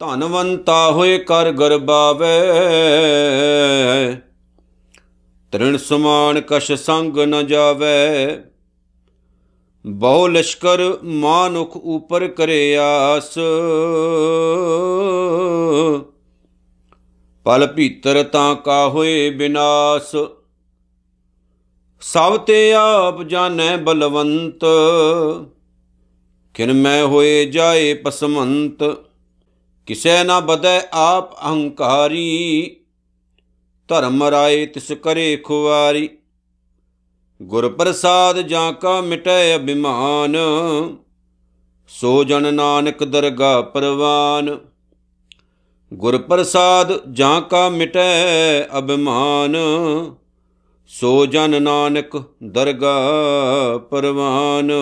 ਧਨਵੰਤਾ ਹੋਏ ਕਰ ਗਰਬਾਵੇ ਤ੍ਰਿਣ ਸਮਾਨ ਕਸ਼ ਸੰਗ ਨ ਜਾਵੇ ਬਹੁ ਲਸ਼ਕਰ ਮਾਨੁਖ ਉਪਰ ਕਰੇ ਆਸ ਪਲ ਭੀਤਰ ਤਾਂ ਕਾ ਹੋਏ ਬਿਨਾਸ਼ ਸਭ ਤੇ ਆਪ ਜਾਣੈ ਬਲਵੰਤ ਕਿਨ ਮੈਂ ਹੋਏ ਜਾਏ ਪਸਮੰਤ ਕਿਸੈ ਨਾ ਬਦੈ ਆਪ ਅਹੰਕਾਰੀ ਧਰਮ ਰਾਏ ਤਿਸ ਕਰੇ ਖੁਵਾਰੀ ਗੁਰ ਪ੍ਰਸਾਦ ਜਾਂ ਕਾ ਮਿਟੈ ਅਭਿਮਾਨ ਸੋ ਜਨ ਨਾਨਕ ਦਰਗਾ ਪਰਵਾਨ ਗੁਰ ਪ੍ਰਸਾਦ ਜਾਂ ਕਾ ਮਿਟੈ ਅਭਿਮਾਨ ਸੋ ਜਨ ਨਾਨਕ ਦਰਗਾ ਪਰਵਾਨ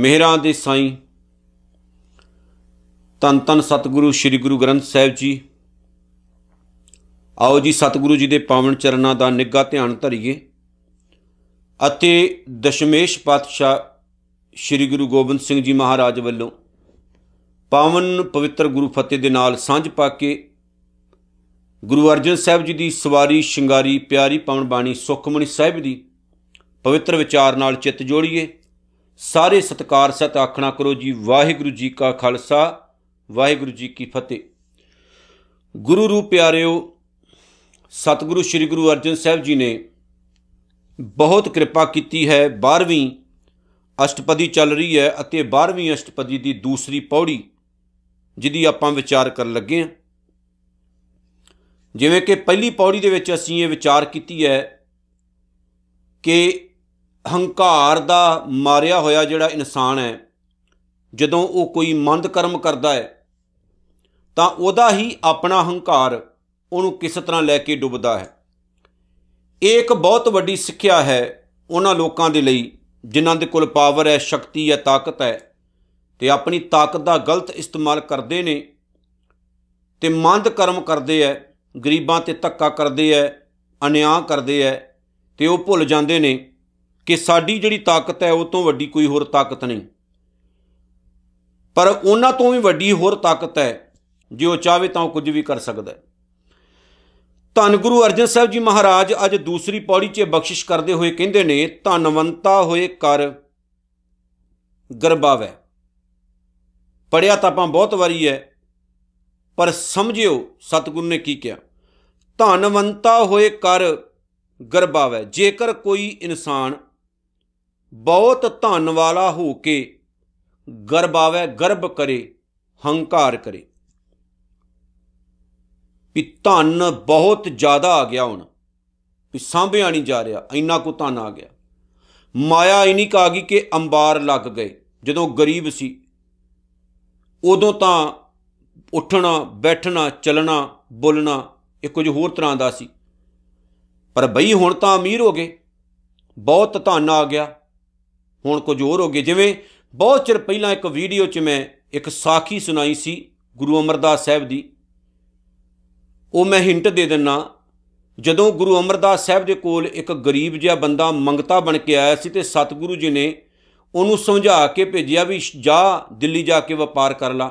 ਮਿਹਰਾਂ ਦੇ ਸਾਈਂ ਤਨ ਤਨ ਸਤਿਗੁਰੂ ਸ੍ਰੀ ਗੁਰੂ ਗ੍ਰੰਥ ਸਾਹਿਬ ਜੀ ਆਓ ਜੀ ਸਤਿਗੁਰੂ ਜੀ ਦੇ ਪਾਵਨ ਚਰਨਾਂ ਦਾ ਨਿੱਗਾ ਧਿਆਨ ਧਰੀਏ ਅਤੇ ਦਸ਼ਮੇਸ਼ ਪਾਤਸ਼ਾਹ ਸ੍ਰੀ ਗੁਰੂ ਗੋਬਿੰਦ ਸਿੰਘ ਜੀ ਮਹਾਰਾਜ ਵੱਲੋਂ ਪਾਵਨ ਪਵਿੱਤਰ ਗੁਰੂ ਫਤਿਹ ਦੇ ਨਾਲ ਸਾਂਝ ਪਾ ਕੇ ਗੁਰੂ ਅਰਜਨ ਸਾਹਿਬ ਜੀ ਦੀ ਸਵਾਰੀ ਸ਼ਿੰਗਾਰੀ ਪਿਆਰੀ ਪਾਵਨ ਬਾਣੀ ਸੁਖਮਨੀ ਸਾਹਿਬ ਦੀ ਪਵਿੱਤਰ ਵਿਚਾਰ ਨਾਲ ਚਿੱਤ ਜੋੜੀਏ ਸਾਰੇ ਸਤਕਾਰ ਸਤ ਆਖਣਾ ਕਰੋ ਜੀ ਵਾਹਿਗੁਰੂ ਜੀ ਕਾ ਖਾਲਸਾ ਵਾਹਿਗੁਰੂ ਜੀ ਕੀ ਫਤਿਹ ਗੁਰੂ ਰੂਪ ਪਿਆਰਿਓ ਸਤਿਗੁਰੂ ਸ੍ਰੀ ਗੁਰੂ ਅਰਜਨ ਸਾਹਿਬ ਜੀ ਨੇ ਬਹੁਤ ਕਿਰਪਾ ਕੀਤੀ ਹੈ 12ਵੀਂ ਅਸ਼ਟਪਦੀ ਚੱਲ ਰਹੀ ਹੈ ਅਤੇ 12ਵੀਂ ਅਸ਼ਟਪਦੀ ਦੀ ਦੂਸਰੀ ਪੌੜੀ ਜਿਹਦੀ ਆਪਾਂ ਵਿਚਾਰ ਕਰਨ ਲੱਗੇ ਹਾਂ ਜਿਵੇਂ ਕਿ ਪਹਿਲੀ ਪੌੜੀ ਦੇ ਵਿੱਚ ਅਸੀਂ ਇਹ ਵਿਚਾਰ ਕੀਤੀ ਹੈ ਕਿ ਹੰਕਾਰ ਦਾ ਮਾਰਿਆ ਹੋਇਆ ਜਿਹੜਾ ਇਨਸਾਨ ਹੈ ਜਦੋਂ ਉਹ ਕੋਈ ਮੰਦ ਕਰਮ ਕਰਦਾ ਹੈ ਤਾਂ ਉਹਦਾ ਹੀ ਆਪਣਾ ਹੰਕਾਰ ਉਹਨੂੰ ਕਿਸ ਤਰ੍ਹਾਂ ਲੈ ਕੇ ਡੁੱਬਦਾ ਹੈ ਇਹ ਇੱਕ ਬਹੁਤ ਵੱਡੀ ਸਿੱਖਿਆ ਹੈ ਉਹਨਾਂ ਲੋਕਾਂ ਦੇ ਲਈ ਜਿਨ੍ਹਾਂ ਦੇ ਕੋਲ ਪਾਵਰ ਹੈ ਸ਼ਕਤੀ ਹੈ ਤਾਕਤ ਹੈ ਤੇ ਆਪਣੀ ਤਾਕਤ ਦਾ ਗਲਤ ਇਸਤੇਮਾਲ ਕਰਦੇ ਨੇ ਤੇ ਮੰਦ ਕਰਮ ਕਰਦੇ ਐ ਗਰੀਬਾਂ ਤੇ ਧੱਕਾ ਕਰਦੇ ਐ ਅਨਿਆਂ ਕਰਦੇ ਐ ਤੇ ਉਹ ਭੁੱਲ ਜਾਂਦੇ ਨੇ ਕਿ ਸਾਡੀ ਜਿਹੜੀ ਤਾਕਤ ਹੈ ਉਹ ਤੋਂ ਵੱਡੀ ਕੋਈ ਹੋਰ ਤਾਕਤ ਨਹੀਂ ਪਰ ਉਹਨਾਂ ਤੋਂ ਵੀ ਵੱਡੀ ਹੋਰ ਤਾਕਤ ਹੈ ਜੇ ਉਹ ਚਾਹੇ ਤਾਂ ਉਹ ਕੁਝ ਵੀ ਕਰ ਸਕਦਾ ਹੈ ਧੰਨ ਗੁਰੂ ਅਰਜਨ ਸਾਹਿਬ ਜੀ ਮਹਾਰਾਜ ਅੱਜ ਦੂਸਰੀ ਪੌੜੀ 'ਚ ਬਖਸ਼ਿਸ਼ ਕਰਦੇ ਹੋਏ ਕਹਿੰਦੇ ਨੇ ਧਨਵੰਤਾ ਹੋਏ ਕਰ ਗਰਬਾਵੇ ਪੜਿਆ ਤਾਂ ਆਪਾਂ ਬਹੁਤ ਵਾਰੀ ਹੈ ਪਰ ਸਮਝਿਓ ਸਤਿਗੁਰੂ ਨੇ ਕੀ ਕਿਹਾ ਧਨਵੰਤਾ ਹੋਏ ਕਰ ਗਰਬਾਵੇ ਜੇਕਰ ਕੋਈ ਇਨਸਾਨ ਬਹੁਤ ਧਨ ਵਾਲਾ ਹੋ ਕੇ ਗਰਬ ਆਵੇ ਗਰਬ ਕਰੇ ਹੰਕਾਰ ਕਰੇ ਵੀ ਧਨ ਬਹੁਤ ਜ਼ਿਆਦਾ ਆ ਗਿਆ ਹੁਣ ਵੀ ਸਾਂਭਿਆ ਨਹੀਂ ਜਾ ਰਿਹਾ ਇੰਨਾ ਕੋ ਧਨ ਆ ਗਿਆ ਮਾਇਆ ਇਨੀ ਕਾ ਗਈ ਕਿ ਅੰਬਾਰ ਲੱਗ ਗਏ ਜਦੋਂ ਗਰੀਬ ਸੀ ਉਦੋਂ ਤਾਂ ਉੱਠਣਾ ਬੈਠਣਾ ਚੱਲਣਾ ਬੋਲਣਾ ਇਹ ਕੁਝ ਹੋਰ ਤਰ੍ਹਾਂ ਦਾ ਸੀ ਪਰ ਬਈ ਹੁਣ ਤਾਂ ਅਮੀਰ ਹੋ ਗਏ ਬਹੁਤ ਧਨ ਆ ਗਿਆ ਹੁਣ ਕੁਝ ਹੋਰ ਹੋ ਗਏ ਜਿਵੇਂ ਬਹੁਤ ਚਿਰ ਪਹਿਲਾਂ ਇੱਕ ਵੀਡੀਓ 'ਚ ਮੈਂ ਇੱਕ ਸਾਖੀ ਸੁਣਾਈ ਸੀ ਗੁਰੂ ਅਮਰਦਾਸ ਸਾਹਿਬ ਦੀ ਉਹ ਮੈਂ ਹਿੰਟ ਦੇ ਦਿੰਨਾ ਜਦੋਂ ਗੁਰੂ ਅਮਰਦਾਸ ਸਾਹਿਬ ਦੇ ਕੋਲ ਇੱਕ ਗਰੀਬ ਜਿਹਾ ਬੰਦਾ ਮੰਗਤਾ ਬਣ ਕੇ ਆਇਆ ਸੀ ਤੇ ਸਤਿਗੁਰੂ ਜੀ ਨੇ ਉਹਨੂੰ ਸਮਝਾ ਕੇ ਭੇਜਿਆ ਵੀ ਜਾ ਦਿੱਲੀ ਜਾ ਕੇ ਵਪਾਰ ਕਰ ਲਾ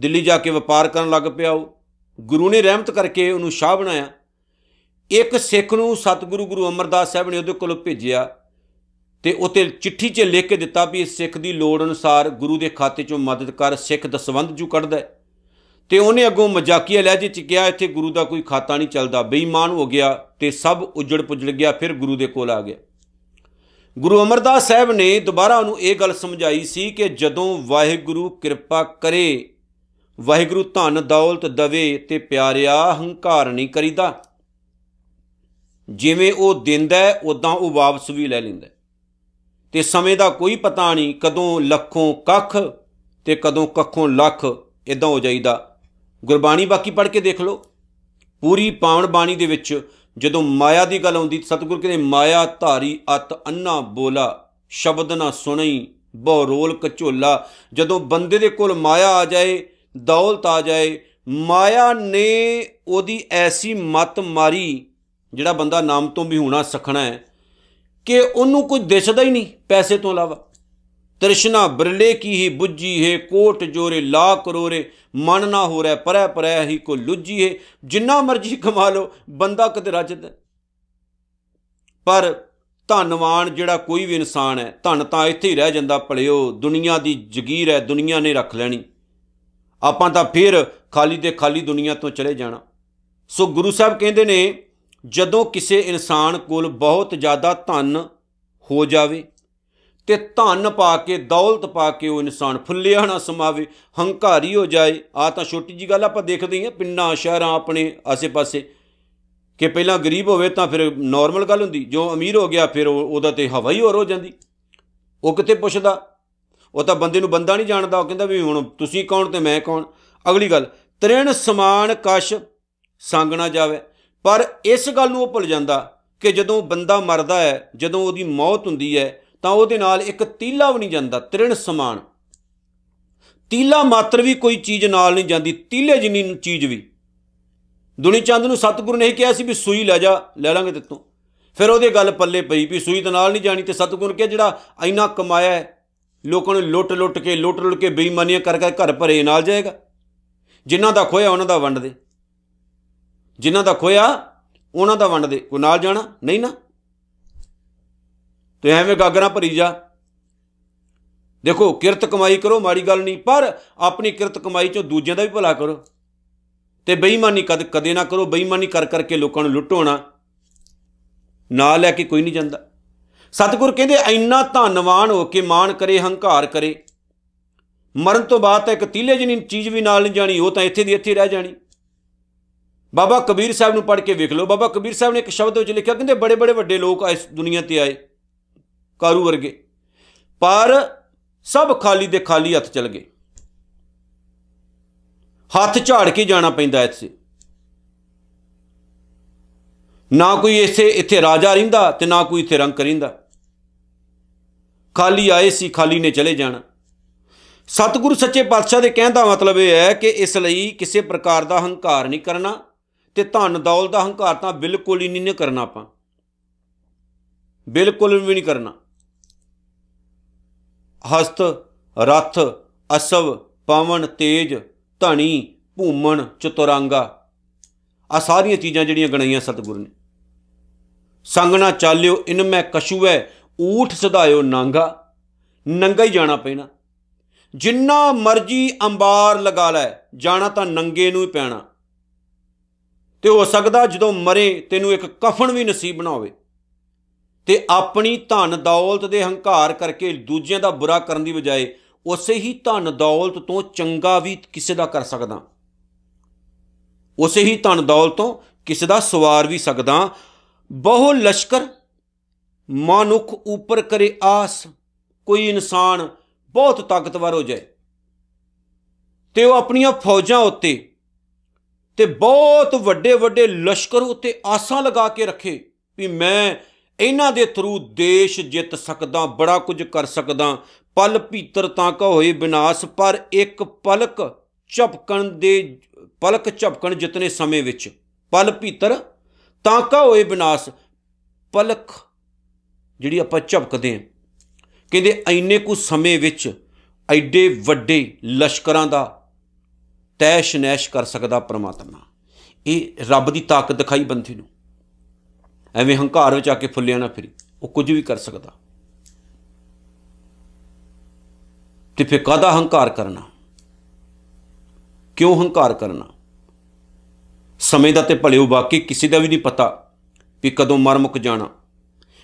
ਦਿੱਲੀ ਜਾ ਕੇ ਵਪਾਰ ਕਰਨ ਲੱਗ ਪਿਆ ਉਹ ਗੁਰੂ ਨੇ ਰਹਿਮਤ ਕਰਕੇ ਉਹਨੂੰ ਸ਼ਾਹ ਬਣਾਇਆ ਇੱਕ ਸਿੱਖ ਨੂੰ ਸਤਿਗੁਰੂ ਗੁਰੂ ਅਮਰਦਾਸ ਸਾਹਿਬ ਨੇ ਉਹਦੇ ਕੋਲ ਭੇਜਿਆ ਤੇ ਉਤੇ ਚਿੱਠੀ 'ਚ ਲਿਖ ਕੇ ਦਿੱਤਾ ਵੀ ਸਿੱਖ ਦੀ ਲੋੜ ਅਨੁਸਾਰ ਗੁਰੂ ਦੇ ਖਾਤੇ 'ਚੋਂ ਮਦਦ ਕਰ ਸਿੱਖ ਸਬੰਧ ਜੂ ਕੱਢਦਾ ਤੇ ਉਹਨੇ ਅੱਗੋਂ ਮਜ਼ਾਕੀਆ ਲਹਿਜੇ 'ਚ ਕਿਹਾ ਇੱਥੇ ਗੁਰੂ ਦਾ ਕੋਈ ਖਾਤਾ ਨਹੀਂ ਚੱਲਦਾ ਬੇਈਮਾਨ ਹੋ ਗਿਆ ਤੇ ਸਭ ਉਜੜ ਪੁਜੜ ਗਿਆ ਫਿਰ ਗੁਰੂ ਦੇ ਕੋਲ ਆ ਗਿਆ ਗੁਰੂ ਅਮਰਦਾਸ ਸਾਹਿਬ ਨੇ ਦੁਬਾਰਾ ਉਹਨੂੰ ਇਹ ਗੱਲ ਸਮਝਾਈ ਸੀ ਕਿ ਜਦੋਂ ਵਾਹਿਗੁਰੂ ਕਿਰਪਾ ਕਰੇ ਵਾਹਿਗੁਰੂ ਧਨ ਦੌਲਤ ਦਵੇ ਤੇ ਪਿਆਰਿਆ ਹੰਕਾਰ ਨਹੀਂ ਕਰੀਦਾ ਜਿਵੇਂ ਉਹ ਦਿੰਦਾ ਉਦਾਂ ਉਹ ਵਾਪਸ ਵੀ ਲੈ ਲੈਂਦਾ ਤੇ ਸਮੇਂ ਦਾ ਕੋਈ ਪਤਾ ਨਹੀਂ ਕਦੋਂ ਲੱਖੋਂ ਕੱਖ ਤੇ ਕਦੋਂ ਕੱਖੋਂ ਲੱਖ ਇਦਾਂ ਹੋ ਜਾਈਦਾ ਗੁਰਬਾਣੀ ਬਾਕੀ ਪੜ੍ਹ ਕੇ ਦੇਖ ਲਓ ਪੂਰੀ ਪਾਵਨ ਬਾਣੀ ਦੇ ਵਿੱਚ ਜਦੋਂ ਮਾਇਆ ਦੀ ਗੱਲ ਆਉਂਦੀ ਸਤਿਗੁਰ ਕਹਿੰਦੇ ਮਾਇਆ ਧਾਰੀ ਅਤ ਅੰਨਾ ਬੋਲਾ ਸ਼ਬਦ ਨਾ ਸੁਣਈ ਬਹੁ ਰੋਲ ਕਚੋਲਾ ਜਦੋਂ ਬੰਦੇ ਦੇ ਕੋਲ ਮਾਇਆ ਆ ਜਾਏ ਦੌਲਤ ਆ ਜਾਏ ਮਾਇਆ ਨੇ ਉਹਦੀ ਐਸੀ ਮਤ ਮਾਰੀ ਜਿਹੜਾ ਬੰਦਾ ਨਾਮ ਤੋਂ ਵੀ ਹੋਣਾ ਸਖਣਾ ਹੈ ਕਿ ਉਹਨੂੰ ਕੁਝ ਦਿਸਦਾ ਹੀ ਨਹੀਂ ਪੈਸੇ ਤੋਂ ਇਲਾਵਾ ਤ੍ਰਿਸ਼ਨਾ ਬਰਲੇ ਕੀ ਹੀ ਬੁੱਝੀ ਹੈ ਕੋਟ ਜੋਰੇ ਲਾ ਕਰੋਰੇ ਮਨ ਨਾ ਹੋ ਰਿਹਾ ਪਰੇ ਪਰੇ ਹੀ ਕੋ ਲੁੱਜੀ ਹੈ ਜਿੰਨਾ ਮਰਜੀ ਕਮਾ ਲੋ ਬੰਦਾ ਕਦੇ ਰੱਜਦਾ ਪਰ ਧਨਵਾਨ ਜਿਹੜਾ ਕੋਈ ਵੀ ਇਨਸਾਨ ਹੈ ਧਨ ਤਾਂ ਇੱਥੇ ਹੀ ਰਹਿ ਜਾਂਦਾ ਭਲਿਓ ਦੁਨੀਆ ਦੀ ਜ਼ਗੀਰ ਹੈ ਦੁਨੀਆ ਨੇ ਰੱਖ ਲੈਣੀ ਆਪਾਂ ਤਾਂ ਫਿਰ ਖਾਲੀ ਤੇ ਖਾਲੀ ਦੁਨੀਆ ਤੋਂ ਚਲੇ ਜਾਣਾ ਸੋ ਗੁਰੂ ਸਾਹਿਬ ਕਹਿੰਦੇ ਨੇ ਜਦੋਂ ਕਿਸੇ ਇਨਸਾਨ ਕੋਲ ਬਹੁਤ ਜ਼ਿਆਦਾ ਧਨ ਹੋ ਜਾਵੇ ਤੇ ਧਨ ਪਾ ਕੇ ਦੌਲਤ ਪਾ ਕੇ ਉਹ ਇਨਸਾਨ ਫੁੱਲਿਆ ਨਾ ਸਮਾਵੇ ਹੰਕਾਰੀ ਹੋ ਜਾਏ ਆ ਤਾਂ ਛੋਟੀ ਜੀ ਗੱਲ ਆਪਾਂ ਦੇਖਦੇ ਹਾਂ ਪਿੰਡਾਂ ਸ਼ਹਿਰਾਂ ਆਪਣੇ ਆਸੇ-ਪਾਸੇ ਕਿ ਪਹਿਲਾਂ ਗਰੀਬ ਹੋਵੇ ਤਾਂ ਫਿਰ ਨਾਰਮਲ ਗੱਲ ਹੁੰਦੀ ਜੋ ਅਮੀਰ ਹੋ ਗਿਆ ਫਿਰ ਉਹਦਾ ਤੇ ਹਵਾ ਹੀ ਹੋਰ ਹੋ ਜਾਂਦੀ ਉਹ ਕਿਤੇ ਪੁੱਛਦਾ ਉਹ ਤਾਂ ਬੰਦੇ ਨੂੰ ਬੰਦਾ ਨਹੀਂ ਜਾਣਦਾ ਉਹ ਕਹਿੰਦਾ ਵੀ ਹੁਣ ਤੁਸੀਂ ਕੌਣ ਤੇ ਮੈਂ ਕੌਣ ਅਗਲੀ ਗੱਲ ਤ੍ਰਿਣ ਸਮਾਨ ਕਸ਼ ਸੰਗਣਾ ਜਾਵੇ ਪਰ ਇਸ ਗੱਲ ਨੂੰ ਉਹ ਭੁੱਲ ਜਾਂਦਾ ਕਿ ਜਦੋਂ ਬੰਦਾ ਮਰਦਾ ਹੈ ਜਦੋਂ ਉਹਦੀ ਮੌਤ ਹੁੰਦੀ ਹੈ ਤਾਂ ਉਹਦੇ ਨਾਲ ਇੱਕ ਤੀਲਾ ਵੀ ਨਹੀਂ ਜਾਂਦਾ ਤ੍ਰਿਣ ਸਮਾਨ ਤੀਲਾ ਮਾਤਰ ਵੀ ਕੋਈ ਚੀਜ਼ ਨਾਲ ਨਹੀਂ ਜਾਂਦੀ ਤੀਲੇ ਜਿੰਨੀ ਚੀਜ਼ ਵੀ ਦੁਨੀ ਚੰਦ ਨੂੰ ਸਤਿਗੁਰੂ ਨੇ ਕਿਹਾ ਸੀ ਵੀ ਸੂਈ ਲੈ ਜਾ ਲੈ ਲਾਂਗੇ ਤੇਤੋਂ ਫਿਰ ਉਹਦੇ ਗੱਲ ਪੱਲੇ ਪਈ ਵੀ ਸੂਈ ਤਾਂ ਨਾਲ ਨਹੀਂ ਜਾਣੀ ਤੇ ਸਤਿਗੁਰੂ ਨੇ ਕਿਹਾ ਜਿਹੜਾ ਇੰਨਾ ਕਮਾਇਆ ਹੈ ਲੋਕਾਂ ਨੂੰ ਲੁੱਟ-ਲੁੱਟ ਕੇ ਲੁੱਟ-ਲੁੱਟ ਕੇ ਬੇਈਮਾਨੀਆਂ ਕਰ ਕਰ ਘਰ ਭਰੇ ਨਾਲ ਜਾਏਗਾ ਜਿਨ੍ਹਾਂ ਦਾ ਖੋਇਆ ਉਹਨਾਂ ਦਾ ਵੰਡ ਦੇ ਜਿਨ੍ਹਾਂ ਦਾ ਖੋਇਆ ਉਹਨਾਂ ਦਾ ਵੰਡ ਦੇ ਕੋ ਨਾਲ ਜਾਣਾ ਨਹੀਂ ਨਾ ਤੇ ਐਵੇਂ ਗਾਗਰਾਂ ਭਰੀ ਜਾ ਦੇਖੋ ਕਿਰਤ ਕਮਾਈ ਕਰੋ ਮਾੜੀ ਗੱਲ ਨਹੀਂ ਪਰ ਆਪਣੀ ਕਿਰਤ ਕਮਾਈ ਚੋਂ ਦੂਜਿਆਂ ਦਾ ਵੀ ਭਲਾ ਕਰੋ ਤੇ ਬੇਈਮਾਨੀ ਕਦ ਕਦੇ ਨਾ ਕਰੋ ਬੇਈਮਾਨੀ ਕਰ ਕਰਕੇ ਲੋਕਾਂ ਨੂੰ ਲੁੱਟੋਣਾ ਨਾਲ ਲੈ ਕੇ ਕੋਈ ਨਹੀਂ ਜਾਂਦਾ ਸਤਿਗੁਰ ਕਹਿੰਦੇ ਐਨਾ ਧੰਨਵਾਨ ਹੋ ਕੇ ਮਾਣ ਕਰੇ ਹੰਕਾਰ ਕਰੇ ਮਰਨ ਤੋਂ ਬਾਅਦ ਤਾਂ ਇੱਕ ਤੀਲੇ ਜਿਹੀ ਚੀਜ਼ ਵੀ ਨਾਲ ਨਹੀਂ ਜਾਣੀ ਉਹ ਤਾਂ ਇੱਥੇ ਦੀ ਇੱਥੇ ਰਹਿ ਜਾਣੀ ਬਾਬਾ ਕਬੀਰ ਸਾਹਿਬ ਨੂੰ ਪੜ੍ਹ ਕੇ ਵੇਖ ਲਓ ਬਾਬਾ ਕਬੀਰ ਸਾਹਿਬ ਨੇ ਇੱਕ ਸ਼ਬਦ ਵਿੱਚ ਲਿਖਿਆ ਕਹਿੰਦੇ ਬੜੇ ਬੜੇ ਵੱਡੇ ਲੋਕ ਇਸ ਦੁਨੀਆ ਤੇ ਆਏ ਕਾਰੂ ਵਰਗੇ ਪਰ ਸਭ ਖਾਲੀ ਦੇ ਖਾਲੀ ਹੱਥ ਚਲ ਗਏ ਹੱਥ ਝਾੜ ਕੇ ਜਾਣਾ ਪੈਂਦਾ ਇੱਥੇ ਨਾ ਕੋਈ ਇੱਥੇ ਇੱਥੇ ਰਾਜਾ ਰਹਿੰਦਾ ਤੇ ਨਾ ਕੋਈ ਇੱਥੇ ਰੰਗ ਕਰਿੰਦਾ ਖਾਲੀ ਆਏ ਸੀ ਖਾਲੀ ਨੇ ਚਲੇ ਜਾਣਾ ਸਤਿਗੁਰੂ ਸੱਚੇ ਪਾਤਸ਼ਾਹ ਦੇ ਕਹਿਣ ਦਾ ਮਤਲਬ ਇਹ ਹੈ ਕਿ ਇਸ ਲਈ ਕਿਸੇ ਪ੍ਰਕਾਰ ਦਾ ਹੰਕਾਰ ਨਹੀਂ ਕਰਨਾ ਤੇ ਧਨ ਦੌਲਤ ਦਾ ਹੰਕਾਰ ਤਾਂ ਬਿਲਕੁਲ ਹੀ ਨਹੀਂ ਕਰਨਾ ਆਪਾਂ ਬਿਲਕੁਲ ਵੀ ਨਹੀਂ ਕਰਨਾ ਹਸਤ ਰਥ ਅਸਵ ਪਵਨ ਤੇਜ ਧਣੀ ਭੂਮਣ ਚਤੁਰੰਗਾ ਆ ਸਾਰੀਆਂ ਚੀਜ਼ਾਂ ਜਿਹੜੀਆਂ ਗਣਾਈਆਂ ਸਤਿਗੁਰ ਨੇ ਸੰਗਣਾ ਚਾਲਿਓ ਇਨ ਮੈਂ ਕਸ਼ੂਐ ਊਠ ਸਦਾਇਓ ਨਾਂਗਾ ਨੰਗਾ ਹੀ ਜਾਣਾ ਪੈਣਾ ਜਿੰਨਾ ਮਰਜੀ ਅੰਬਾਰ ਲਗਾ ਲੈ ਜਾਣਾ ਤਾਂ ਨੰਗੇ ਨੂੰ ਹੀ ਪੈਣਾ ਤੇ ਹੋ ਸਕਦਾ ਜਦੋਂ ਮਰੇ ਤੈਨੂੰ ਇੱਕ ਕਫਨ ਵੀ ਨਸੀਬ ਨਾ ਹੋਵੇ ਤੇ ਆਪਣੀ ਧਨ ਦੌਲਤ ਦੇ ਹੰਕਾਰ ਕਰਕੇ ਦੂਜਿਆਂ ਦਾ ਬੁਰਾ ਕਰਨ ਦੀ ਬਜਾਏ ਉਸੇ ਹੀ ਧਨ ਦੌਲਤ ਤੋਂ ਚੰਗਾ ਵੀ ਕਿਸੇ ਦਾ ਕਰ ਸਕਦਾ ਉਸੇ ਹੀ ਧਨ ਦੌਲਤ ਤੋਂ ਕਿਸੇ ਦਾ ਸਵਾਰ ਵੀ ਸਕਦਾ ਬਹੁ ਲਸ਼ਕਰ ਮਨੁੱਖ ਉੱਪਰ ਕਰੇ ਆਸ ਕੋਈ ਇਨਸਾਨ ਬਹੁਤ ਤਾਕਤਵਰ ਹੋ ਜਾਏ ਤੇ ਉਹ ਆਪਣੀਆਂ ਫੌਜਾਂ ਉੱਤੇ ਤੇ ਬਹੁਤ ਵੱਡੇ ਵੱਡੇ ਲਸ਼ਕਰ ਉੱਤੇ ਆਸਾਂ ਲਗਾ ਕੇ ਰੱਖੇ ਵੀ ਮੈਂ ਇਹਨਾਂ ਦੇ ਥਰੂ ਦੇਸ਼ ਜਿੱਤ ਸਕਦਾ ਬੜਾ ਕੁਝ ਕਰ ਸਕਦਾ ਪਲ ਭੀਤਰ ਤਾਂ ਕਾ ਹੋਏ ਵਿਨਾਸ਼ ਪਰ ਇੱਕ ਪਲਕ ਝਪਕਣ ਦੇ ਪਲਕ ਝਪਕਣ ਜਿਤਨੇ ਸਮੇਂ ਵਿੱਚ ਪਲ ਭੀਤਰ ਤਾਂ ਕਾ ਹੋਏ ਵਿਨਾਸ਼ ਪਲਕ ਜਿਹੜੀ ਆਪਾਂ ਝਪਕਦੇ ਆ ਕਹਿੰਦੇ ਐਨੇ ਕੁ ਸਮੇਂ ਵਿੱਚ ਐਡੇ ਵੱਡੇ ਲਸ਼ਕਰਾਂ ਦਾ ਤੈਸ਼ ਨੈਸ਼ ਕਰ ਸਕਦਾ ਪ੍ਰਮਾਤਮਾ ਇਹ ਰੱਬ ਦੀ ਤਾਕਤ ਦਿਖਾਈ ਬੰਦੇ ਨੂੰ ਐਵੇਂ ਹੰਕਾਰ ਵਿੱਚ ਆ ਕੇ ਫੁੱਲਿਆ ਨਾ ਫਿਰੀ ਉਹ ਕੁਝ ਵੀ ਕਰ ਸਕਦਾ ਤੇ ਫੇ ਕਾਦਾ ਹੰਕਾਰ ਕਰਨਾ ਕਿਉਂ ਹੰਕਾਰ ਕਰਨਾ ਸਮੇਂ ਦਾ ਤੇ ਭਲਿਓ ਬਾਕੀ ਕਿਸੇ ਦਾ ਵੀ ਨਹੀਂ ਪਤਾ ਵੀ ਕਦੋਂ ਮਰ ਮੁੱਕ ਜਾਣਾ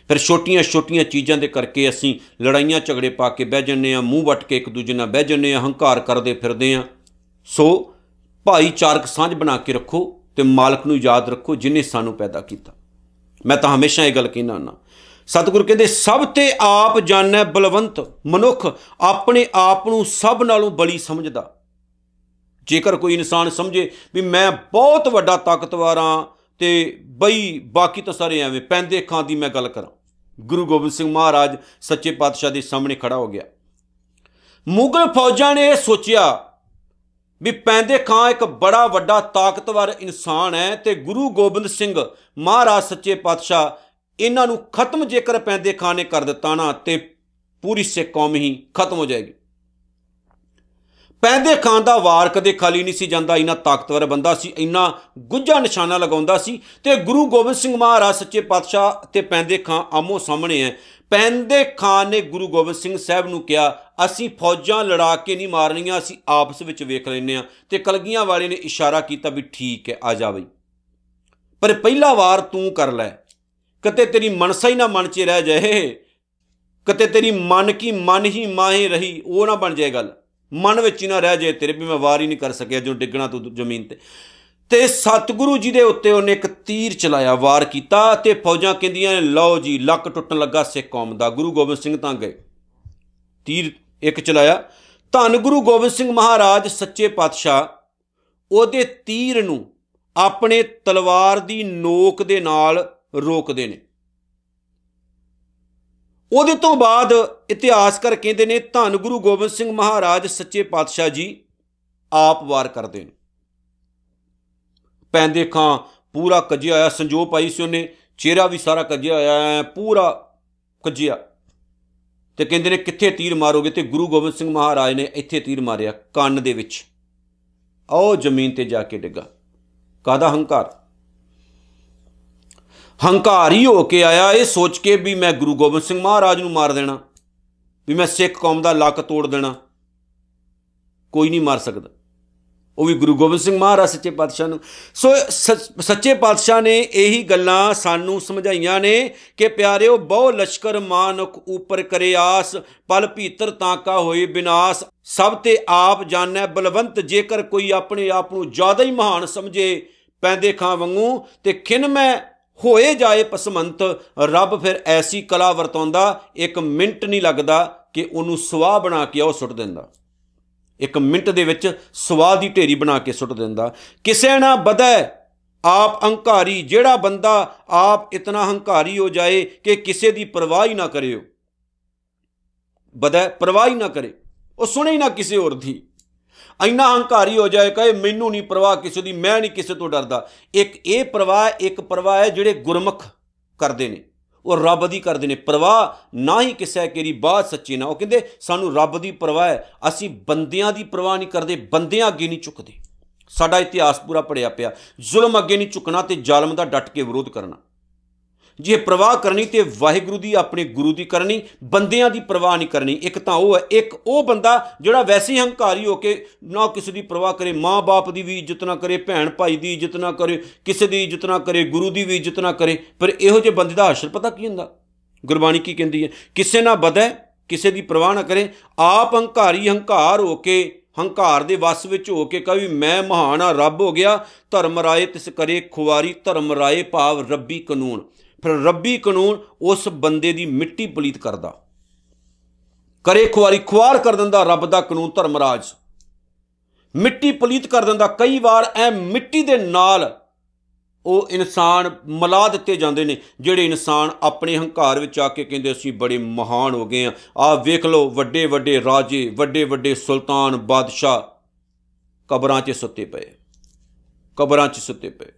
ਫਿਰ ਛੋਟੀਆਂ-ਛੋਟੀਆਂ ਚੀਜ਼ਾਂ ਦੇ ਕਰਕੇ ਅਸੀਂ ਲੜਾਈਆਂ ਝਗੜੇ ਪਾ ਕੇ ਬਹਿ ਜੰਨੇ ਆ ਮੂੰਹ ਵਟ ਕੇ ਇੱਕ ਦੂਜੇ ਨਾਲ ਬਹਿ ਜੰਨੇ ਆ ਹੰਕਾਰ ਕਰਦੇ ਫਿਰਦੇ ਆ ਸੋ ਭਾਈਚਾਰਕ ਸਾਂਝ ਬਣਾ ਕੇ ਰੱਖੋ ਤੇ ਮਾਲਕ ਨੂੰ ਯਾਦ ਰੱਖੋ ਜਿਨੇ ਸਾਨੂੰ ਪੈਦਾ ਕੀਤਾ ਮੈਂ ਤਾਂ ਹਮੇਸ਼ਾ ਇਹ ਗੱਲ ਕਹਿੰਦਾ ਹਾਂ ਸਤਿਗੁਰ ਕਹਿੰਦੇ ਸਭ ਤੇ ਆਪ ਜਾਣੈ ਬਲਵੰਤ ਮਨੁੱਖ ਆਪਣੇ ਆਪ ਨੂੰ ਸਭ ਨਾਲੋਂ ਬਲੀ ਸਮਝਦਾ ਜੇਕਰ ਕੋਈ ਇਨਸਾਨ ਸਮਝੇ ਵੀ ਮੈਂ ਬਹੁਤ ਵੱਡਾ ਤਾਕਤਵਰ ਆ ਤੇ ਬਈ ਬਾਕੀ ਤਾਂ ਸਾਰੇ ਐਵੇਂ ਪੈਂਦੇ ਖਾਂ ਦੀ ਮੈਂ ਗੱਲ ਕਰਾਂ ਗੁਰੂ ਗੋਬਿੰਦ ਸਿੰਘ ਮਹਾਰਾਜ ਸੱਚੇ ਪਾਤਸ਼ਾਹ ਦੇ ਸਾਹਮਣੇ ਖੜਾ ਹੋ ਗਿਆ ਮੁਗਲ ਫੌਜਾਂ ਨੇ ਇਹ ਸੋਚਿਆ ਵੀ ਪੈਂਦੇ ਖਾਂ ਇੱਕ ਬੜਾ ਵੱਡਾ ਤਾਕਤਵਰ ਇਨਸਾਨ ਹੈ ਤੇ ਗੁਰੂ ਗੋਬਿੰਦ ਸਿੰਘ ਮਹਾਰਾਜ ਸੱਚੇ ਪਾਤਸ਼ਾਹ ਇਹਨਾਂ ਨੂੰ ਖਤਮ ਜੇਕਰ ਪੈਂਦੇ ਖਾਂ ਨੇ ਕਰ ਦਿੱਤਾ ਨਾ ਤੇ ਪੂਰੀ ਸੇ ਕੌਮ ਹੀ ਖਤਮ ਹੋ ਜਾਏਗੀ ਪੈਂਦੇ ਖਾਂ ਦਾ ਵਾਰ ਕਦੇ ਖਾਲੀ ਨਹੀਂ ਸੀ ਜਾਂਦਾ ਇਹਨਾਂ ਤਾਕਤਵਰ ਬੰਦਾ ਸੀ ਇੰਨਾ ਗੁੱਜਾ ਨਿਸ਼ਾਨਾ ਲਗਾਉਂਦਾ ਸੀ ਤੇ ਗੁਰੂ ਗੋਬਿੰਦ ਸਿੰਘ ਮਹਾਰਾਜ ਸੱਚੇ ਪਾਤਸ਼ਾਹ ਤੇ ਪੈਂਦੇ ਖਾਂ ਆਮੋ ਸਾਹਮਣੇ ਹੈ ਪੈਂਦੇ ਖਾਨ ਨੇ ਗੁਰੂ ਗੋਬਿੰਦ ਸਿੰਘ ਸਾਹਿਬ ਨੂੰ ਕਿਹਾ ਅਸੀਂ ਫੌਜਾਂ ਲੜਾ ਕੇ ਨਹੀਂ ਮਾਰਨੀਆਂ ਅਸੀਂ ਆਪਸ ਵਿੱਚ ਵੇਖ ਲੈਨੇ ਆ ਤੇ ਕਲਗੀਆਂ ਵਾਲੇ ਨੇ ਇਸ਼ਾਰਾ ਕੀਤਾ ਵੀ ਠੀਕ ਹੈ ਆ ਜਾ ਬਈ ਪਰ ਪਹਿਲਾ ਵਾਰ ਤੂੰ ਕਰ ਲੈ ਕਿਤੇ ਤੇਰੀ ਮਨਸਾ ਹੀ ਨਾ ਮਨ 'ਚ ਰਹਿ ਜਾਏ ਕਿਤੇ ਤੇਰੀ ਮਨ ਕੀ ਮਨ ਹੀ ਮਾਹੀ ਰਹੀ ਉਹ ਨਾ ਬਣ ਜਾਏ ਗੱਲ ਮਨ ਵਿੱਚ ਹੀ ਨਾ ਰਹਿ ਜਾਏ ਤੇਰੇ ਵੀ ਮੈਂ ਵਾਰ ਹੀ ਨਹੀਂ ਕਰ ਸਕਿਆ ਜੋ ਡਿੱਗਣਾ ਤੂੰ ਜ਼ਮੀਨ ਤੇ ਤੇ ਸਤਿਗੁਰੂ ਜੀ ਦੇ ਉੱਤੇ ਉਹਨੇ ਇੱਕ ਤੀਰ ਚਲਾਇਆ ਵਾਰ ਕੀਤਾ ਤੇ ਫੌਜਾਂ ਕਹਿੰਦੀਆਂ ਨੇ ਲਓ ਜੀ ਲੱਕ ਟੁੱਟਣ ਲੱਗਾ ਸਿੱਖ ਕੌਮ ਦਾ ਗੁਰੂ ਗੋਬਿੰਦ ਸਿੰਘ ਤਾਂ ਗਏ ਤੀਰ ਇੱਕ ਚਲਾਇਆ ਧੰਨ ਗੁਰੂ ਗੋਬਿੰਦ ਸਿੰਘ ਮਹਾਰਾਜ ਸੱਚੇ ਪਾਤਸ਼ਾਹ ਉਹਦੇ ਤੀਰ ਨੂੰ ਆਪਣੇ ਤਲਵਾਰ ਦੀ ਨੋਕ ਦੇ ਨਾਲ ਰੋਕਦੇ ਨੇ ਉਹਦੇ ਤੋਂ ਬਾਅਦ ਇਤਿਹਾਸਕਾਰ ਕਹਿੰਦੇ ਨੇ ਧੰਨ ਗੁਰੂ ਗੋਬਿੰਦ ਸਿੰਘ ਮਹਾਰਾਜ ਸੱਚੇ ਪਾਤਸ਼ਾਹ ਜੀ ਆਪ ਵਾਰ ਕਰਦੇ ਨੇ ਪੈਂਦੇ ਖਾਂ ਪੂਰਾ ਕੱਜਿਆ ਹੋਇਆ ਸੰਜੋਪ ਪਾਈ ਸੀ ਉਹਨੇ ਚਿਹਰਾ ਵੀ ਸਾਰਾ ਕੱਜਿਆ ਹੋਇਆ ਹੈ ਪੂਰਾ ਕੱਜਿਆ ਤੇ ਕਹਿੰਦੇ ਨੇ ਕਿੱਥੇ ਤੀਰ ਮਾਰੋਗੇ ਤੇ ਗੁਰੂ ਗੋਬਿੰਦ ਸਿੰਘ ਮਹਾਰਾਜ ਨੇ ਇੱਥੇ ਤੀਰ ਮਾਰਿਆ ਕੰਨ ਦੇ ਵਿੱਚ ਉਹ ਜ਼ਮੀਨ ਤੇ ਜਾ ਕੇ ਡਿੱਗਾ ਕਾਦਾ ਹੰਕਾਰ ਹੰਕਾਰੀ ਹੋ ਕੇ ਆਇਆ ਇਹ ਸੋਚ ਕੇ ਵੀ ਮੈਂ ਗੁਰੂ ਗੋਬਿੰਦ ਸਿੰਘ ਮਹਾਰਾਜ ਨੂੰ ਮਾਰ ਦੇਣਾ ਵੀ ਮੈਂ ਸਿੱਖ ਕੌਮ ਦਾ ਲੱਕ ਤੋੜ ਦੇਣਾ ਕੋਈ ਨਹੀਂ ਮਾਰ ਸਕਦਾ ਉਹ ਵੀ ਗੁਰੂ ਗੋਬਿੰਦ ਸਿੰਘ ਮਹਾਰਾਜ ਸੱਚੇ ਪਾਤਸ਼ਾਹ ਨੂੰ ਸੋ ਸੱਚੇ ਪਾਤਸ਼ਾਹ ਨੇ ਇਹੀ ਗੱਲਾਂ ਸਾਨੂੰ ਸਮਝਾਈਆਂ ਨੇ ਕਿ ਪਿਆਰਿਓ ਬਹੁ ਲਸ਼ਕਰ ਮਾਨਕ ਉਪਰ ਕਰੇ ਆਸ ਪਲ ਭੀਤਰ ਤਾਂਕਾ ਹੋਏ ਬਿਨਾਸ਼ ਸਭ ਤੇ ਆਪ ਜਾਣੈ ਬਲਵੰਤ ਜੇਕਰ ਕੋਈ ਆਪਣੇ ਆਪ ਨੂੰ ਜ਼ਿਆਦਾ ਹੀ ਮਹਾਨ ਸਮਝੇ ਪੈਂਦੇ ਖਾਂ ਵਾਂਗੂ ਤੇ ਖਿਨ ਮੈਂ ਹੋਏ ਜਾਏ ਪਸਮੰਤ ਰੱਬ ਫਿਰ ਐਸੀ ਕਲਾ ਵਰਤੋਂਦਾ ਇੱਕ ਮਿੰਟ ਨਹੀਂ ਲੱਗਦਾ ਕਿ ਉਹਨੂੰ ਸਵਾਹ ਬਣਾ ਕੇ ਉਹ ਸੁੱਟ ਦਿੰਦਾ ਇੱਕ ਮਿੰਟ ਦੇ ਵਿੱਚ ਸਵਾਦ ਦੀ ਢੇਰੀ ਬਣਾ ਕੇ ਸੁੱਟ ਦਿੰਦਾ ਕਿਸੇ ਨਾ ਬਦੈ ਆਪ ਹੰਕਾਰੀ ਜਿਹੜਾ ਬੰਦਾ ਆਪ ਇਤਨਾ ਹੰਕਾਰੀ ਹੋ ਜਾਏ ਕਿ ਕਿਸੇ ਦੀ ਪਰਵਾਹ ਹੀ ਨਾ ਕਰਿਓ ਬਦੈ ਪਰਵਾਹ ਹੀ ਨਾ ਕਰੇ ਉਹ ਸੁਣੇ ਹੀ ਨਾ ਕਿਸੇ ਹੋਰ ਦੀ ਇੰਨਾ ਹੰਕਾਰੀ ਹੋ ਜਾਏ ਕਹੇ ਮੈਨੂੰ ਨਹੀਂ ਪਰਵਾਹ ਕਿਸੇ ਦੀ ਮੈਂ ਨਹੀਂ ਕਿਸੇ ਤੋਂ ਡਰਦਾ ਇੱਕ ਇਹ ਪਰਵਾਹ ਇੱਕ ਪਰਵਾਹ ਹੈ ਜਿਹੜੇ ਗੁਰਮਖ ਕਰਦੇ ਨੇ ਉਹ ਰੱਬ ਦੀ ਕਰਦੇ ਨੇ ਪਰਵਾਹ ਨਾ ਹੀ ਕਿਸੇ ਕੇਰੀ ਬਾਤ ਸੱਚੀ ਨਾ ਉਹ ਕਹਿੰਦੇ ਸਾਨੂੰ ਰੱਬ ਦੀ ਪਰਵਾਹ ਹੈ ਅਸੀਂ ਬੰਦਿਆਂ ਦੀ ਪਰਵਾਹ ਨਹੀਂ ਕਰਦੇ ਬੰਦਿਆਂ ਅੱਗੇ ਨਹੀਂ ਝੁਕਦੇ ਸਾਡਾ ਇਤਿਹਾਸ ਪੂਰਾ ਪੜਿਆ ਪਿਆ ਜ਼ੁਲਮ ਅੱਗੇ ਨਹੀਂ ਝੁਕਣਾ ਤੇ ਜ਼ਾਲਮ ਦਾ ਡਟ ਕੇ ਵਿਰੋਧ ਕਰਨਾ ਜੇ ਪ੍ਰਵਾਹ ਕਰਨੀ ਤੇ ਵਾਹਿਗੁਰੂ ਦੀ ਆਪਣੇ ਗੁਰੂ ਦੀ ਕਰਨੀ ਬੰਦਿਆਂ ਦੀ ਪ੍ਰਵਾਹ ਨਹੀਂ ਕਰਨੀ ਇੱਕ ਤਾਂ ਉਹ ਹੈ ਇੱਕ ਉਹ ਬੰਦਾ ਜਿਹੜਾ ਵੈਸੇ ਹੰਕਾਰੀ ਹੋ ਕੇ ਨਾ ਕਿਸੇ ਦੀ ਪ੍ਰਵਾਹ ਕਰੇ ਮਾਂ-ਬਾਪ ਦੀ ਵੀ ਇੱਜ਼ਤ ਨਾ ਕਰੇ ਭੈਣ ਭਾਈ ਦੀ ਇੱਜ਼ਤ ਨਾ ਕਰੇ ਕਿਸੇ ਦੀ ਇੱਜ਼ਤ ਨਾ ਕਰੇ ਗੁਰੂ ਦੀ ਵੀ ਇੱਜ਼ਤ ਨਾ ਕਰੇ ਪਰ ਇਹੋ ਜਿਹੇ ਬੰਦੇ ਦਾ ਹਸ਼ਰ ਪਤਾ ਕੀ ਹੁੰਦਾ ਗੁਰਬਾਣੀ ਕੀ ਕਹਿੰਦੀ ਹੈ ਕਿਸੇ ਨਾ ਬਦੈ ਕਿਸੇ ਦੀ ਪ੍ਰਵਾਹ ਨਾ ਕਰੇ ਆਪ ਹੰਕਾਰੀ ਹੰਕਾਰ ਹੋ ਕੇ ਹੰਕਾਰ ਦੇ ਵਸ ਵਿੱਚ ਹੋ ਕੇ ਕਹੇ ਮੈਂ ਮਹਾਨ ਆ ਰੱਬ ਹੋ ਗਿਆ ਧਰਮ ਰਾਏ ਤਿਸ ਕਰੇ ਖੁਵਾਰੀ ਧਰਮ ਰਾਏ ਭਾਵ ਰੱਬੀ ਕਾਨੂੰਨ ਫਿਰ ਰੱਬੀ ਕਾਨੂੰਨ ਉਸ ਬੰਦੇ ਦੀ ਮਿੱਟੀ ਪਲੀਤ ਕਰਦਾ ਕਰੇ ਖੁਆਰੀ ਖੁਆਰ ਕਰ ਦਿੰਦਾ ਰੱਬ ਦਾ ਕਾਨੂੰਨ ਧਰਮਰਾਜ ਮਿੱਟੀ ਪਲੀਤ ਕਰ ਦਿੰਦਾ ਕਈ ਵਾਰ ਐ ਮਿੱਟੀ ਦੇ ਨਾਲ ਉਹ ਇਨਸਾਨ ਮਲਾ ਦਿੱਤੇ ਜਾਂਦੇ ਨੇ ਜਿਹੜੇ ਇਨਸਾਨ ਆਪਣੇ ਹੰਕਾਰ ਵਿੱਚ ਆ ਕੇ ਕਹਿੰਦੇ ਅਸੀਂ ਬੜੇ ਮਹਾਨ ਹੋ ਗਏ ਆ ਆ ਵੇਖ ਲਓ ਵੱਡੇ ਵੱਡੇ ਰਾਜੇ ਵੱਡੇ ਵੱਡੇ ਸੁਲਤਾਨ ਬਾਦਸ਼ਾਹ ਕਬਰਾਂ 'ਚ ਸੁੱਤੇ ਪਏ ਕਬਰਾਂ 'ਚ ਸੁੱਤੇ ਪਏ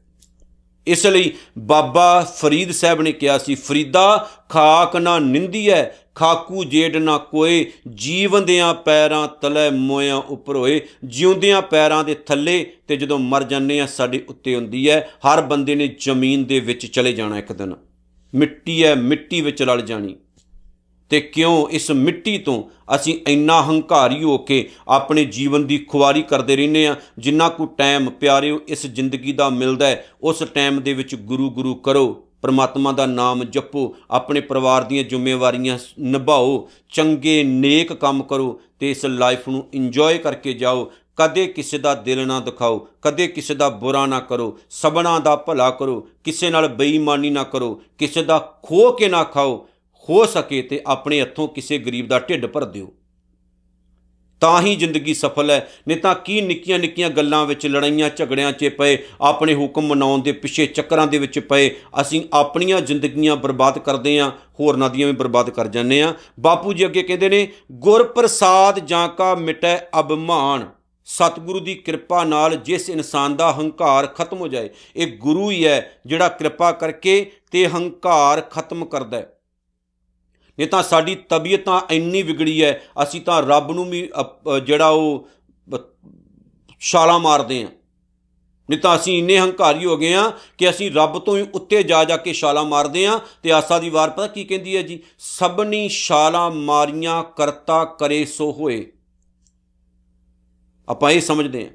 ਇਸ ਲਈ ਬਾਬਾ ਫਰੀਦ ਸਾਹਿਬ ਨੇ ਕਿਹਾ ਸੀ ਫਰੀਦਾ ਖਾਕ ਨਾ ਨਿੰਦੀ ਐ ਖਾਕੂ ਜੇਡ ਨਾ ਕੋਏ ਜੀਵੰਦਿਆਂ ਪੈਰਾਂ ਤਲੇ ਮੋਇਆਂ ਉੱਪਰ ਹੋਏ ਜਿਉਂਦਿਆਂ ਪੈਰਾਂ ਦੇ ਥੱਲੇ ਤੇ ਜਦੋਂ ਮਰ ਜਾਂਦੇ ਆ ਸਾਡੇ ਉੱਤੇ ਹੁੰਦੀ ਐ ਹਰ ਬੰਦੇ ਨੇ ਜ਼ਮੀਨ ਦੇ ਵਿੱਚ ਚਲੇ ਜਾਣਾ ਇੱਕ ਦਿਨ ਮਿੱਟੀ ਐ ਮਿੱਟੀ ਵਿੱਚ ਰਲ ਜਾਣੀ ਤੇ ਕਿਉਂ ਇਸ ਮਿੱਟੀ ਤੋਂ ਅਸੀਂ ਇੰਨਾ ਹੰਕਾਰੀ ਹੋ ਕੇ ਆਪਣੇ ਜੀਵਨ ਦੀ ਖੁਆਰੀ ਕਰਦੇ ਰਹਿੰਦੇ ਆ ਜਿੰਨਾ ਕੋ ਟਾਈਮ ਪਿਆਰਿਓ ਇਸ ਜ਼ਿੰਦਗੀ ਦਾ ਮਿਲਦਾ ਹੈ ਉਸ ਟਾਈਮ ਦੇ ਵਿੱਚ ਗੁਰੂ ਗੁਰੂ ਕਰੋ ਪਰਮਾਤਮਾ ਦਾ ਨਾਮ ਜਪੋ ਆਪਣੇ ਪਰਿਵਾਰ ਦੀਆਂ ਜ਼ਿੰਮੇਵਾਰੀਆਂ ਨਿਭਾਓ ਚੰਗੇ ਨੇਕ ਕੰਮ ਕਰੋ ਤੇ ਇਸ ਲਾਈਫ ਨੂੰ ਇੰਜੋਏ ਕਰਕੇ ਜਾਓ ਕਦੇ ਕਿਸੇ ਦਾ ਦਿਲ ਨਾ ਦਿਖਾਓ ਕਦੇ ਕਿਸੇ ਦਾ ਬੁਰਾ ਨਾ ਕਰੋ ਸਬਣਾ ਦਾ ਭਲਾ ਕਰੋ ਕਿਸੇ ਨਾਲ ਬੇਈਮਾਨੀ ਨਾ ਕਰੋ ਕਿਸੇ ਦਾ ਖੋਹ ਕੇ ਨਾ ਖਾਓ ਹੋ ਸਕੇ ਤੇ ਆਪਣੇ ਹੱਥੋਂ ਕਿਸੇ ਗਰੀਬ ਦਾ ਢਿੱਡ ਭਰ ਦਿਓ ਤਾਂ ਹੀ ਜ਼ਿੰਦਗੀ ਸਫਲ ਹੈ ਨਹੀਂ ਤਾਂ ਕੀ ਨਿੱਕੀਆਂ ਨਿੱਕੀਆਂ ਗੱਲਾਂ ਵਿੱਚ ਲੜਾਈਆਂ ਝਗੜਿਆਂ 'ਚ ਪਏ ਆਪਣੇ ਹੁਕਮ ਮਨਾਉਣ ਦੇ ਪਿੱਛੇ ਚੱਕਰਾਂ ਦੇ ਵਿੱਚ ਪਏ ਅਸੀਂ ਆਪਣੀਆਂ ਜ਼ਿੰਦਗੀਆਂ ਬਰਬਾਦ ਕਰਦੇ ਆਂ ਹੋਰ ਦੀਆਂ ਵੀ ਬਰਬਾਦ ਕਰ ਜਾਂਦੇ ਆਂ ਬਾਪੂ ਜੀ ਅੱਗੇ ਕਹਿੰਦੇ ਨੇ ਗੁਰ ਪ੍ਰਸਾਦ ਜਾਂ ਕਾ ਮਿਟੈ ਅਬਮਾਨ ਸਤਿਗੁਰੂ ਦੀ ਕਿਰਪਾ ਨਾਲ ਜਿਸ ਇਨਸਾਨ ਦਾ ਹੰਕਾਰ ਖਤਮ ਹੋ ਜਾਏ ਇਹ ਗੁਰੂ ਹੀ ਹੈ ਜਿਹੜਾ ਕਿਰਪਾ ਕਰਕੇ ਤੇ ਹੰਕਾਰ ਖਤਮ ਕਰਦਾ ਹੈ ਨਹੀਂ ਤਾਂ ਸਾਡੀ ਤਬੀਅਤ ਤਾਂ ਇੰਨੀ ਵਿਗੜੀ ਹੈ ਅਸੀਂ ਤਾਂ ਰੱਬ ਨੂੰ ਵੀ ਜਿਹੜਾ ਉਹ ਛਾਲਾ ਮਾਰਦੇ ਆ ਨਹੀਂ ਤਾਂ ਅਸੀਂ ਇੰਨੇ ਹੰਕਾਰੀ ਹੋ ਗਏ ਆ ਕਿ ਅਸੀਂ ਰੱਬ ਤੋਂ ਹੀ ਉੱਤੇ ਜਾ ਜਾ ਕੇ ਛਾਲਾ ਮਾਰਦੇ ਆ ਤੇ ਆਸਾ ਦੀ ਵਾਰ ਪਤਾ ਕੀ ਕਹਿੰਦੀ ਹੈ ਜੀ ਸਭਨੀ ਛਾਲਾ ਮਾਰੀਆਂ ਕਰਤਾ ਕਰੇ ਸੋ ਹੋਏ ਆਪਾਂ ਇਹ ਸਮਝਦੇ ਆ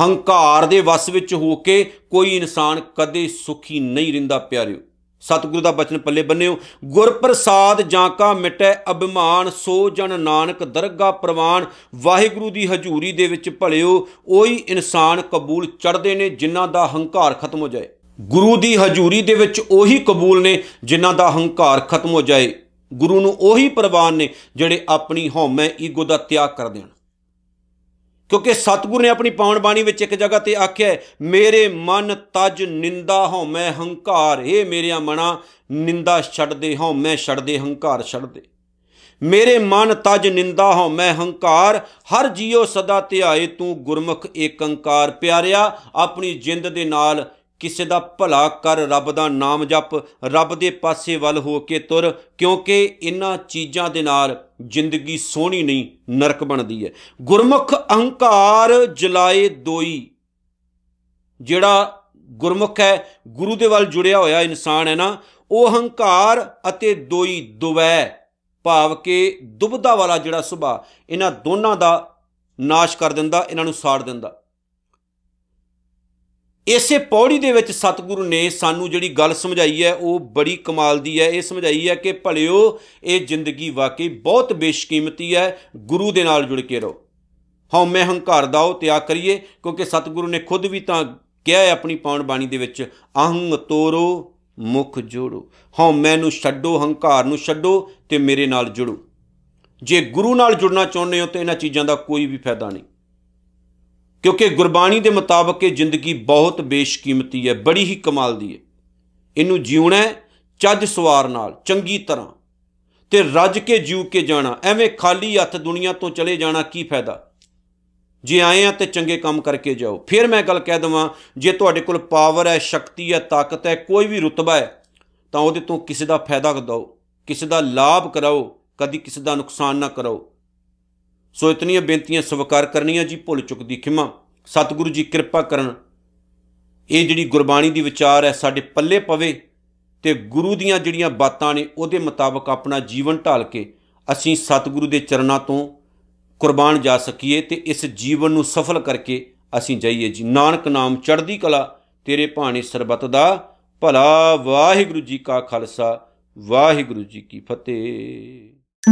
ਹੰਕਾਰ ਦੇ ਵਸ ਵਿੱਚ ਹੋ ਕੇ ਕੋਈ ਇਨਸਾਨ ਕਦੇ ਸੁਖੀ ਨਹੀਂ ਰਹਿੰਦਾ ਪਿਆਰਿਓ ਸਤਿਗੁਰੂ ਦਾ ਬਚਨ ਪੱਲੇ ਬੰਨਿਓ ਗੁਰ ਪ੍ਰਸਾਦ ਜਾਂ ਕਾ ਮਿਟੈ ਅਭਿਮਾਨ ਸੋ ਜਨ ਨਾਨਕ ਦਰਗਾ ਪ੍ਰਵਾਨ ਵਾਹਿਗੁਰੂ ਦੀ ਹਜ਼ੂਰੀ ਦੇ ਵਿੱਚ ਭਲਿਓ ਉਹੀ ਇਨਸਾਨ ਕਬੂਲ ਚੜਦੇ ਨੇ ਜਿਨ੍ਹਾਂ ਦਾ ਹੰਕਾਰ ਖਤਮ ਹੋ ਜਾਏ ਗੁਰੂ ਦੀ ਹਜ਼ੂਰੀ ਦੇ ਵਿੱਚ ਉਹੀ ਕਬੂਲ ਨੇ ਜਿਨ੍ਹਾਂ ਦਾ ਹੰਕਾਰ ਖਤਮ ਹੋ ਜਾਏ ਗੁਰੂ ਨੂੰ ਉਹੀ ਪ੍ਰਵਾਨ ਨੇ ਜਿਹੜੇ ਆਪਣੀ ਹਉਮੈ ਈਗੋ ਦਾ ਤਿਆਗ ਕਰ ਦੇਣ ਕਿਉਂਕਿ ਸਤਿਗੁਰ ਨੇ ਆਪਣੀ ਪਾਵਨ ਬਾਣੀ ਵਿੱਚ ਇੱਕ ਜਗ੍ਹਾ ਤੇ ਆਖਿਆ ਮੇਰੇ ਮਨ ਤਜ ਨਿੰਦਾ ਹਉ ਮੈਂ ਹੰਕਾਰ ਏ ਮੇਰਿਆ ਮਨਾ ਨਿੰਦਾ ਛੱਡਦੇ ਮੈਂ ਛੱਡਦੇ ਹੰਕਾਰ ਛੱਡਦੇ ਮੇਰੇ ਮਨ ਤਜ ਨਿੰਦਾ ਹਉ ਮੈਂ ਹੰਕਾਰ ਹਰ ਜੀਉ ਸਦਾ ਧਿਆਏ ਤੂੰ ਗੁਰਮੁਖ ਏਕੰਕਾਰ ਪਿਆਰਿਆ ਆਪਣੀ ਜਿੰਦ ਦੇ ਨਾਲ ਕਿਸੇ ਦਾ ਭਲਾ ਕਰ ਰੱਬ ਦਾ ਨਾਮ ਜਪ ਰੱਬ ਦੇ ਪਾਸੇ ਵੱਲ ਹੋ ਕੇ ਤੁਰ ਕਿਉਂਕਿ ਇਨ੍ਹਾਂ ਚੀਜ਼ਾਂ ਦੇ ਨਾਲ ਜ਼ਿੰਦਗੀ ਸੋਹਣੀ ਨਹੀਂ ਨਰਕ ਬਣਦੀ ਹੈ ਗੁਰਮੁਖ ਅਹੰਕਾਰ ਜਲਾਏ ਦੋਈ ਜਿਹੜਾ ਗੁਰਮੁਖ ਹੈ ਗੁਰੂ ਦੇ ਵੱਲ ਜੁੜਿਆ ਹੋਇਆ ਇਨਸਾਨ ਹੈ ਨਾ ਉਹ ਹੰਕਾਰ ਅਤੇ ਦੋਈ ਦੁਵੈ ਭਾਵ ਕੇ ਦੁਬਦਾ ਵਾਲਾ ਜਿਹੜਾ ਸੁਭਾ ਇਹਨਾਂ ਦੋਨਾਂ ਦਾ ਨਾਸ਼ ਕਰ ਦਿੰਦਾ ਇਹਨਾਂ ਨੂੰ ਸਾੜ ਦਿੰਦਾ ਇਸੇ ਪੌੜੀ ਦੇ ਵਿੱਚ ਸਤਿਗੁਰੂ ਨੇ ਸਾਨੂੰ ਜਿਹੜੀ ਗੱਲ ਸਮਝਾਈ ਹੈ ਉਹ ਬੜੀ ਕਮਾਲ ਦੀ ਹੈ ਇਹ ਸਮਝਾਈ ਹੈ ਕਿ ਭਲਿਓ ਇਹ ਜ਼ਿੰਦਗੀ ਵਾਕਈ ਬਹੁਤ ਬੇਸ਼ਕੀਮਤੀ ਹੈ ਗੁਰੂ ਦੇ ਨਾਲ ਜੁੜ ਕੇ ਰਹੋ ਹਉਮੈ ਹੰਕਾਰ ਦਾਓ ਤਿਆਗ ਕਰੀਏ ਕਿਉਂਕਿ ਸਤਿਗੁਰੂ ਨੇ ਖੁਦ ਵੀ ਤਾਂ ਕਿਹਾ ਹੈ ਆਪਣੀ ਪਾਉਣ ਬਾਣੀ ਦੇ ਵਿੱਚ ਅਹੰ ਤੋਰੋ ਮੁਖ ਜੋੜੋ ਹਉਮੈ ਨੂੰ ਛੱਡੋ ਹੰਕਾਰ ਨੂੰ ਛੱਡੋ ਤੇ ਮੇਰੇ ਨਾਲ ਜੁੜੋ ਜੇ ਗੁਰੂ ਨਾਲ ਜੁੜਨਾ ਚਾਹੁੰਦੇ ਹੋ ਤਾਂ ਇਹਨਾਂ ਚੀਜ਼ਾਂ ਦਾ ਕੋਈ ਵੀ ਫਾਇਦਾ ਨਹੀਂ ਕਿਉਂਕਿ ਗੁਰਬਾਣੀ ਦੇ ਮੁਤਾਬਕ ਇਹ ਜ਼ਿੰਦਗੀ ਬਹੁਤ ਬੇਸ਼ਕੀਮਤੀ ਹੈ ਬੜੀ ਹੀ ਕਮਾਲ ਦੀ ਹੈ ਇਹਨੂੰ ਜਿਉਣਾ ਚੱਜ ਸਵਾਰ ਨਾਲ ਚੰਗੀ ਤਰ੍ਹਾਂ ਤੇ ਰੱਜ ਕੇ ਜੀਉ ਕੇ ਜਾਣਾ ਐਵੇਂ ਖਾਲੀ ਹੱਥ ਦੁਨੀਆ ਤੋਂ ਚਲੇ ਜਾਣਾ ਕੀ ਫਾਇਦਾ ਜੇ ਆਏ ਆ ਤੇ ਚੰਗੇ ਕੰਮ ਕਰਕੇ ਜਾਓ ਫਿਰ ਮੈਂ ਗੱਲ ਕਹਿ ਦਵਾਂ ਜੇ ਤੁਹਾਡੇ ਕੋਲ ਪਾਵਰ ਹੈ ਸ਼ਕਤੀ ਹੈ ਤਾਕਤ ਹੈ ਕੋਈ ਵੀ ਰੁਤਬਾ ਹੈ ਤਾਂ ਉਹਦੇ ਤੋਂ ਕਿਸੇ ਦਾ ਫਾਇਦਾ ਕਰਾਓ ਕਿਸੇ ਦਾ ਲਾਭ ਕਰਾਓ ਕਦੀ ਕਿਸੇ ਦਾ ਨੁਕਸਾਨ ਨਾ ਕਰਾਓ ਸੋ ਇਤਨੀਆਂ ਬੇਨਤੀਆਂ ਸਵਾਰ ਕਰਨੀਆਂ ਜੀ ਭੁੱਲ ਚੁੱਕ ਦੀ ਖਿਮਾ ਸਤਿਗੁਰੂ ਜੀ ਕਿਰਪਾ ਕਰਨ ਇਹ ਜਿਹੜੀ ਗੁਰਬਾਣੀ ਦੀ ਵਿਚਾਰ ਹੈ ਸਾਡੇ ਪੱਲੇ ਪਵੇ ਤੇ ਗੁਰੂ ਦੀਆਂ ਜਿਹੜੀਆਂ ਬਾਤਾਂ ਨੇ ਉਹਦੇ ਮੁਤਾਬਕ ਆਪਣਾ ਜੀਵਨ ਢਾਲ ਕੇ ਅਸੀਂ ਸਤਿਗੁਰੂ ਦੇ ਚਰਨਾਂ ਤੋਂ ਕੁਰਬਾਨ ਜਾ ਸਕੀਏ ਤੇ ਇਸ ਜੀਵਨ ਨੂੰ ਸਫਲ ਕਰਕੇ ਅਸੀਂ ਜਾਈਏ ਜੀ ਨਾਨਕ ਨਾਮ ਚੜ੍ਹਦੀ ਕਲਾ ਤੇਰੇ ਭਾਣੇ ਸਰਬਤ ਦਾ ਭਲਾ ਵਾਹਿਗੁਰੂ ਜੀ ਕਾ ਖਾਲਸਾ ਵਾਹਿਗੁਰੂ ਜੀ ਕੀ ਫਤਿਹ